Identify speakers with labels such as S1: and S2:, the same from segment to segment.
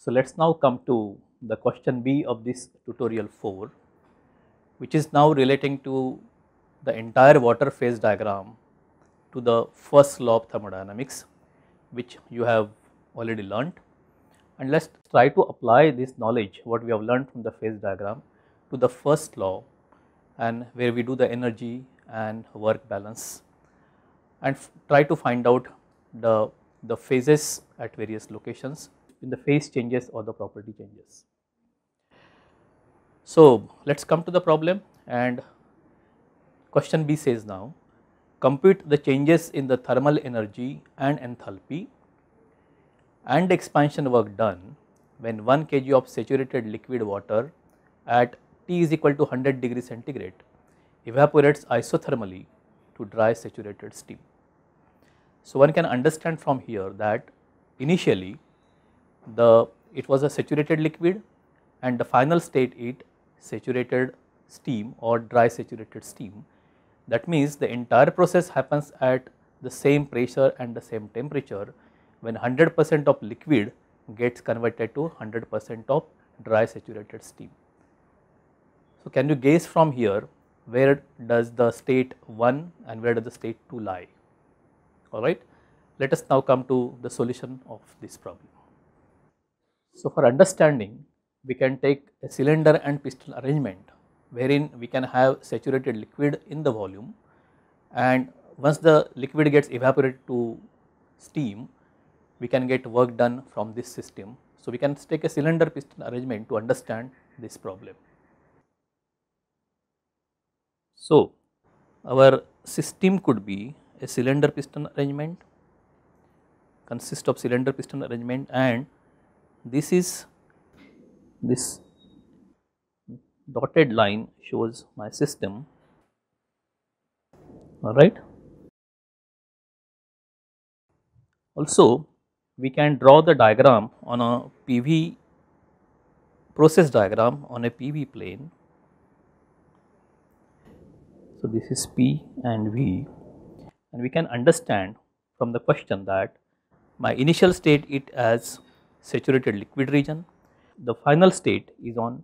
S1: So, let us now come to the question B of this tutorial 4 which is now relating to the entire water phase diagram to the first law of thermodynamics which you have already learnt and let us try to apply this knowledge what we have learnt from the phase diagram to the first law and where we do the energy and work balance and try to find out the, the phases at various locations when the phase changes or the property changes. So, let us come to the problem and question B says now compute the changes in the thermal energy and enthalpy and expansion work done when 1 kg of saturated liquid water at T is equal to 100 degree centigrade evaporates isothermally to dry saturated steam. So, one can understand from here that initially the it was a saturated liquid and the final state it saturated steam or dry saturated steam. That means the entire process happens at the same pressure and the same temperature when 100 percent of liquid gets converted to 100 percent of dry saturated steam. So, can you guess from here where does the state 1 and where does the state 2 lie, alright. Let us now come to the solution of this problem. So, for understanding we can take a cylinder and piston arrangement wherein we can have saturated liquid in the volume and once the liquid gets evaporated to steam we can get work done from this system. So, we can take a cylinder piston arrangement to understand this problem. So, our system could be a cylinder piston arrangement, consist of cylinder piston arrangement and this is this dotted line shows my system all right. Also we can draw the diagram on a PV process diagram on a PV plane. So, this is P and V and we can understand from the question that my initial state it as saturated liquid region. The final state is on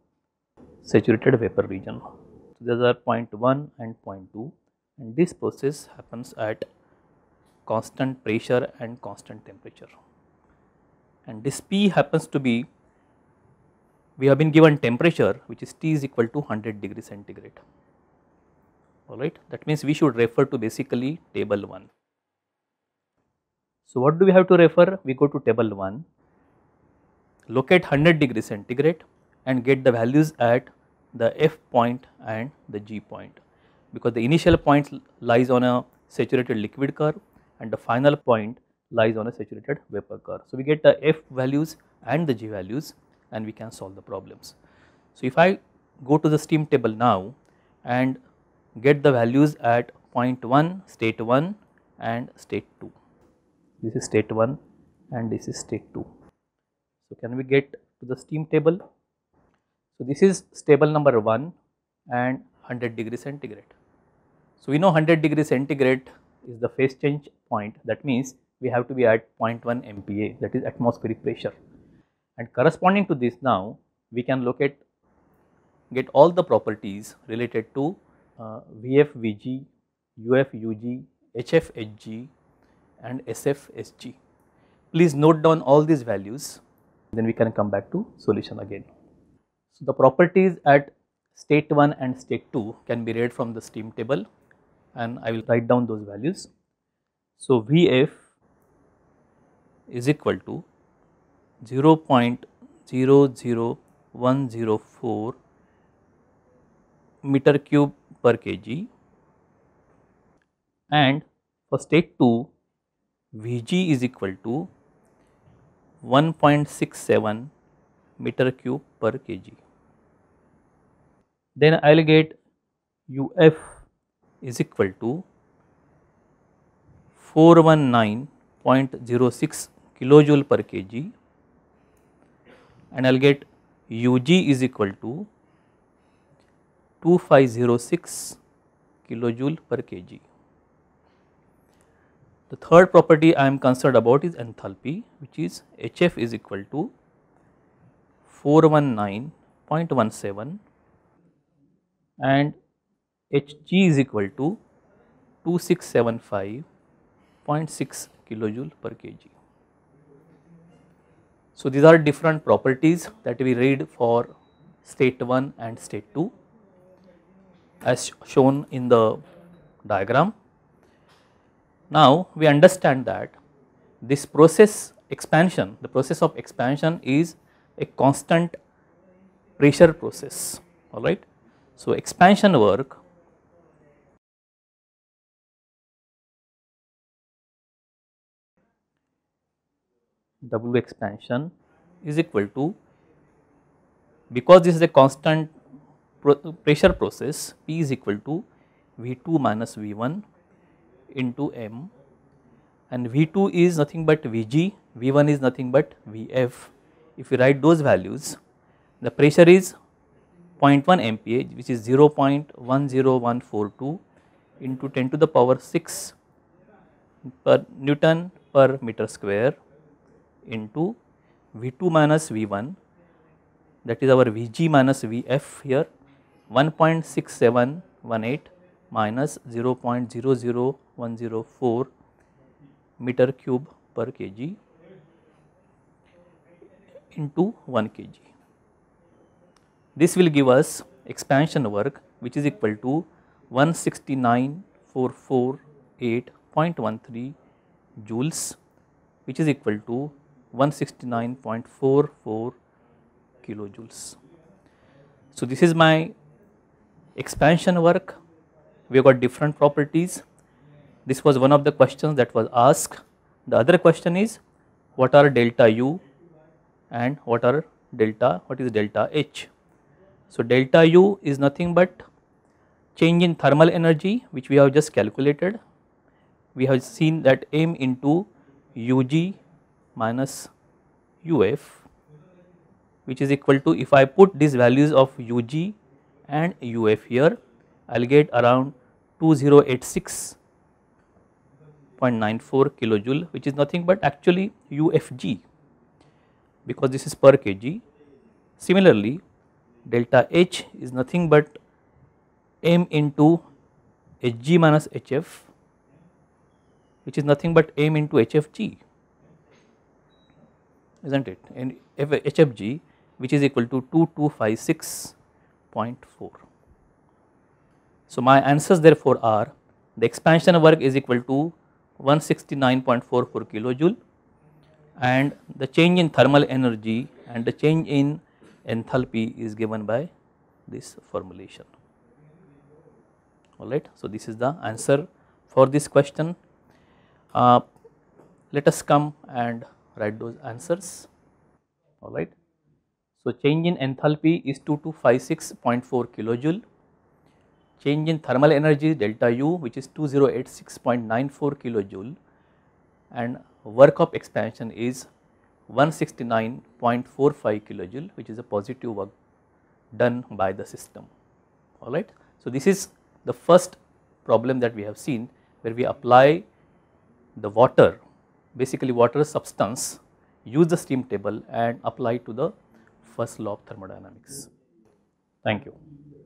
S1: saturated vapor region. So, these are point 1 and point 2 and this process happens at constant pressure and constant temperature. And this P happens to be, we have been given temperature which is T is equal to 100 degree centigrade, alright. That means we should refer to basically table 1. So, what do we have to refer? We go to table 1 locate 100 degree centigrade and get the values at the F point and the G point because the initial point lies on a saturated liquid curve and the final point lies on a saturated vapor curve. So, we get the F values and the G values and we can solve the problems. So, if I go to the steam table now and get the values at point 1, state 1 and state 2. This is state 1 and this is state 2. So, can we get to the steam table? So, this is table number 1 and 100 degree centigrade. So, we know 100 degree centigrade is the phase change point that means we have to be at 0.1 MPa that is atmospheric pressure and corresponding to this now we can look at get all the properties related to uh, VF VG, UF UG, HF HG and SF SG. Please note down all these values then we can come back to solution again. So the properties at state 1 and state 2 can be read from the steam table and I will write down those values. So Vf is equal to 0 0.00104 meter cube per kg and for state 2 Vg is equal to 1.67 meter cube per kg. Then i'll get UF is equal to 419.06 kilojoule per kg and i'll get UG is equal to 2506 kilojoule per kg. The third property I am concerned about is enthalpy which is HF is equal to 419.17 and Hg is equal to 2675.6 kilojoule per kg. So, these are different properties that we read for state 1 and state 2 as shown in the diagram. Now, we understand that this process expansion, the process of expansion is a constant pressure process, alright. So, expansion work W expansion is equal to because this is a constant pressure process P is equal to V2 minus V1 into m and V2 is nothing but Vg, V1 is nothing but Vf. If you write those values, the pressure is 0.1 MPa which is 0.10142 into 10 to the power 6 per Newton per meter square into V2 minus V1 that is our Vg minus Vf here 1.6718 minus 0.00104 meter cube per kg into 1 kg. This will give us expansion work which is equal to 169,448.13 joules which is equal to 169.44 kilojoules. So, this is my expansion work we got different properties. This was one of the questions that was asked. The other question is what are delta u and what are delta, what is delta h. So, delta u is nothing but change in thermal energy which we have just calculated. We have seen that m into ug minus uf which is equal to if I put these values of ug and uf here I will get around 2086.94 kilojoule which is nothing but actually UFG because this is per kg. Similarly, delta H is nothing but m into Hg minus Hf which is nothing but m into Hfg is not it and Hfg which is equal to 2256.4. So, my answers therefore are the expansion work is equal to 169.44 kilojoule and the change in thermal energy and the change in enthalpy is given by this formulation all right. So, this is the answer for this question. Uh, let us come and write those answers all right. So, change in enthalpy is 2256.4 kilojoule change in thermal energy delta U which is 2086.94 kilojoule and work of expansion is 169.45 kilojoule which is a positive work done by the system alright. So, this is the first problem that we have seen where we apply the water basically water substance use the steam table and apply to the first law of thermodynamics. Thank you.